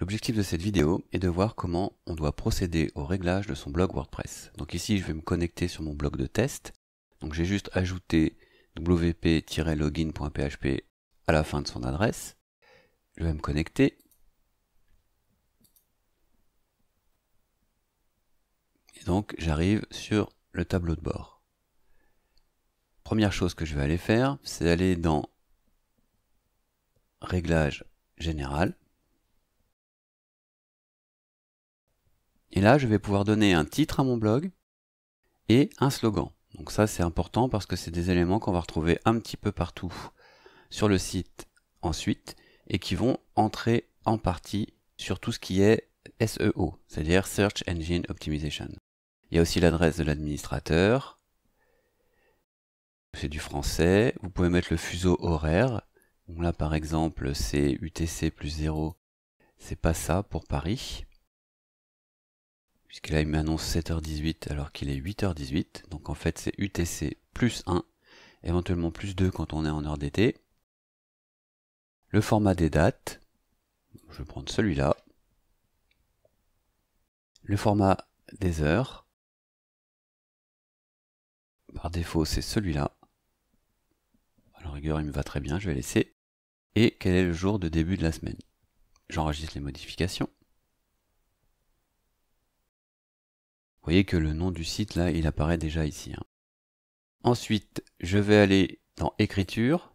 L'objectif de cette vidéo est de voir comment on doit procéder au réglage de son blog WordPress. Donc ici, je vais me connecter sur mon blog de test. Donc j'ai juste ajouté wp-login.php à la fin de son adresse. Je vais me connecter. Et donc j'arrive sur le tableau de bord. Première chose que je vais aller faire, c'est aller dans Réglages général, Et là, je vais pouvoir donner un titre à mon blog et un slogan. Donc ça, c'est important parce que c'est des éléments qu'on va retrouver un petit peu partout sur le site ensuite et qui vont entrer en partie sur tout ce qui est SEO, c'est-à-dire Search Engine Optimization. Il y a aussi l'adresse de l'administrateur. C'est du français. Vous pouvez mettre le fuseau horaire. là, par exemple, c'est UTC plus 0. C'est pas ça pour Paris puisque là il m'annonce 7h18 alors qu'il est 8h18, donc en fait c'est UTC plus 1, éventuellement plus 2 quand on est en heure d'été. Le format des dates, je vais prendre celui-là. Le format des heures, par défaut c'est celui-là. À la rigueur il me va très bien, je vais laisser. Et quel est le jour de début de la semaine J'enregistre les modifications. Vous voyez que le nom du site là, il apparaît déjà ici. Hein. Ensuite, je vais aller dans écriture.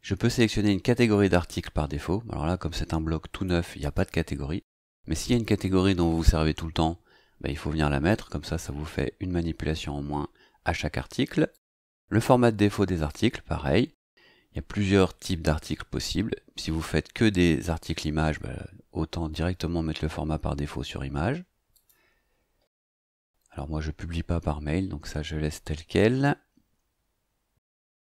Je peux sélectionner une catégorie d'articles par défaut. Alors là, comme c'est un bloc tout neuf, il n'y a pas de catégorie. Mais s'il y a une catégorie dont vous vous servez tout le temps, ben, il faut venir la mettre. Comme ça, ça vous fait une manipulation en moins à chaque article. Le format de défaut des articles, pareil. Il y a plusieurs types d'articles possibles. Si vous faites que des articles images, ben, autant directement mettre le format par défaut sur image. Alors moi je publie pas par mail, donc ça je laisse tel quel.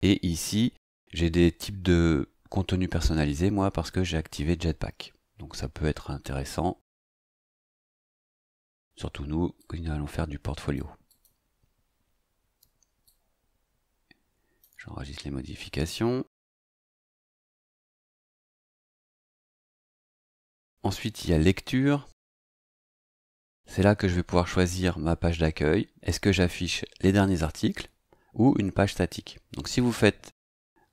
Et ici, j'ai des types de contenu personnalisés, moi, parce que j'ai activé Jetpack. Donc ça peut être intéressant. Surtout nous, nous allons faire du portfolio. J'enregistre les modifications. Ensuite, il y a lecture. C'est là que je vais pouvoir choisir ma page d'accueil. Est-ce que j'affiche les derniers articles ou une page statique Donc si vous faites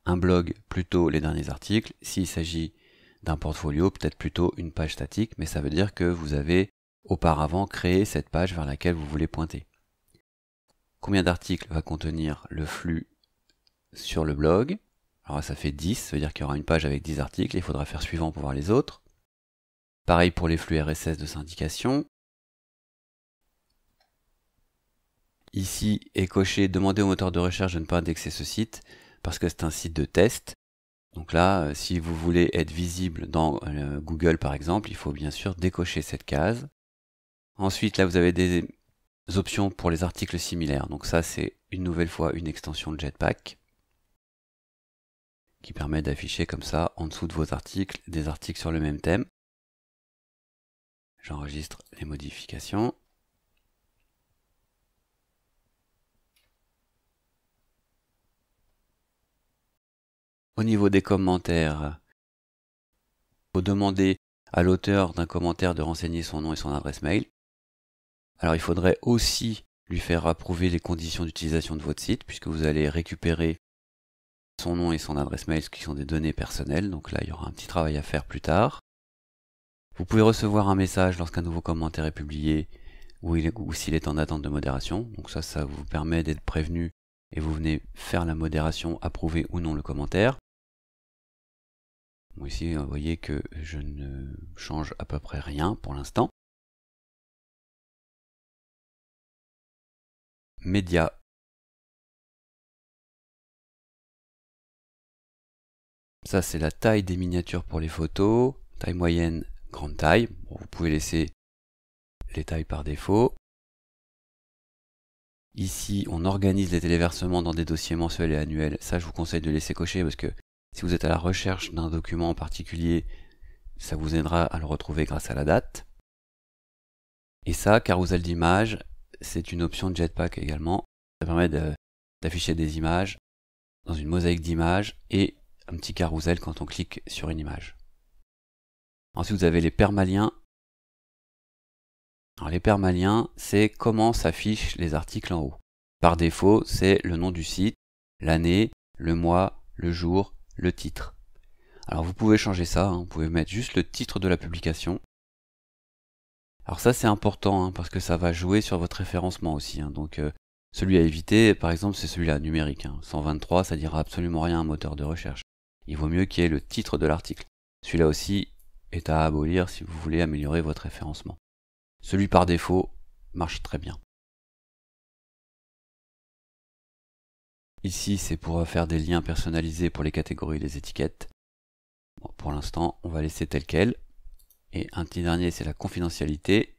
un blog, plutôt les derniers articles. S'il s'agit d'un portfolio, peut-être plutôt une page statique, mais ça veut dire que vous avez auparavant créé cette page vers laquelle vous voulez pointer. Combien d'articles va contenir le flux sur le blog Alors ça fait 10, ça veut dire qu'il y aura une page avec 10 articles, il faudra faire suivant pour voir les autres. Pareil pour les flux RSS de syndication. Ici est coché Demandez au moteur de recherche de ne pas indexer ce site parce que c'est un site de test. Donc là, euh, si vous voulez être visible dans euh, Google par exemple, il faut bien sûr décocher cette case. Ensuite, là, vous avez des options pour les articles similaires. Donc ça, c'est une nouvelle fois une extension de Jetpack qui permet d'afficher comme ça, en dessous de vos articles, des articles sur le même thème. J'enregistre les modifications. Au niveau des commentaires, il faut demander à l'auteur d'un commentaire de renseigner son nom et son adresse mail. Alors il faudrait aussi lui faire approuver les conditions d'utilisation de votre site, puisque vous allez récupérer son nom et son adresse mail, ce qui sont des données personnelles. Donc là, il y aura un petit travail à faire plus tard. Vous pouvez recevoir un message lorsqu'un nouveau commentaire est publié ou, s'il est, en attente de modération. Donc ça, ça vous permet d'être prévenu et vous venez faire la modération, approuver ou non le commentaire. Moi ici, vous voyez que je ne change à peu près rien pour l'instant. Média. Ça, c'est la taille des miniatures pour les photos. Taille moyenne, grande taille. vous pouvez laisser les tailles par défaut. Ici, on organise les téléversements dans des dossiers mensuels et annuels. Ça, je vous conseille de laisser cocher parce que si vous êtes à la recherche d'un document en particulier, ça vous aidera à le retrouver grâce à la date. Et ça, carousel d'images, c'est une option de Jetpack également. Ça permet d'afficher des images dans une mosaïque d'images et un petit carousel quand on clique sur une image. Ensuite, vous avez les permaliens. Alors, les permaliens, c'est comment s'affichent les articles en haut. Par défaut, c'est le nom du site, l'année, le mois, le jour, le titre. Alors, vous pouvez changer ça, hein. vous pouvez mettre juste le titre de la publication. Alors ça c'est important hein, parce que ça va jouer sur votre référencement aussi. Hein. Donc euh, celui à éviter, par exemple, c'est celui-là, numérique. 123, ça ne dira absolument rien à un moteur de recherche. Il vaut mieux qu'il y ait le titre de l'article. Celui-là aussi, est à abolir si vous voulez améliorer votre référencement. Celui par défaut marche très bien. Ici, c'est pour faire des liens personnalisés pour les catégories et les étiquettes. pour l'instant, on va laisser tel quel. Et un petit dernier, c'est la confidentialité.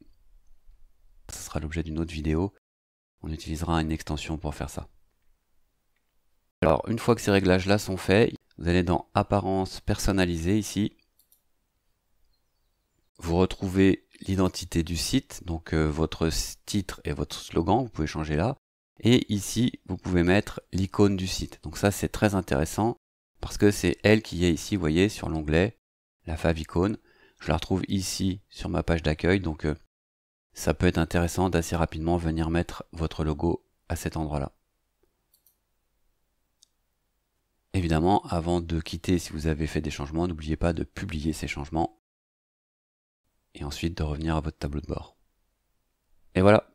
Ce sera l'objet d'une autre vidéo. On utilisera une extension pour faire ça. Alors, une fois que ces réglages-là sont faits, vous allez dans Apparence personnalisée ici. Vous retrouvez l'identité du site, donc euh, votre titre et votre slogan, vous pouvez changer là. Et ici, vous pouvez mettre l'icône du site. Donc ça, c'est très intéressant parce que c'est elle qui est ici, vous voyez, sur l'onglet, la favicône. Je la retrouve ici sur ma page d'accueil, donc euh, ça peut être intéressant d'assez rapidement venir mettre votre logo à cet endroit-là. Évidemment, avant de quitter, si vous avez fait des changements, n'oubliez pas de publier ces changements et ensuite de revenir à votre tableau de bord. Et voilà,